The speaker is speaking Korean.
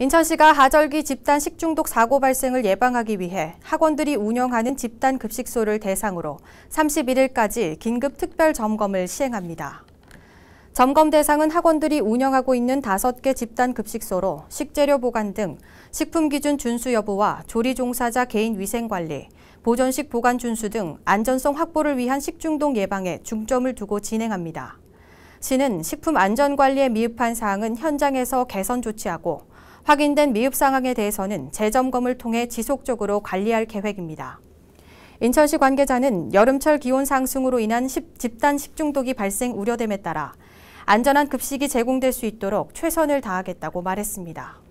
인천시가 하절기 집단 식중독 사고 발생을 예방하기 위해 학원들이 운영하는 집단 급식소를 대상으로 31일까지 긴급 특별 점검을 시행합니다. 점검 대상은 학원들이 운영하고 있는 5개 집단 급식소로 식재료 보관 등 식품 기준 준수 여부와 조리 종사자 개인 위생 관리, 보존식 보관 준수 등 안전성 확보를 위한 식중독 예방에 중점을 두고 진행합니다. 시는 식품 안전관리에 미흡한 사항은 현장에서 개선 조치하고 확인된 미흡 상황에 대해서는 재점검을 통해 지속적으로 관리할 계획입니다. 인천시 관계자는 여름철 기온 상승으로 인한 집단 식중독이 발생 우려됨에 따라 안전한 급식이 제공될 수 있도록 최선을 다하겠다고 말했습니다.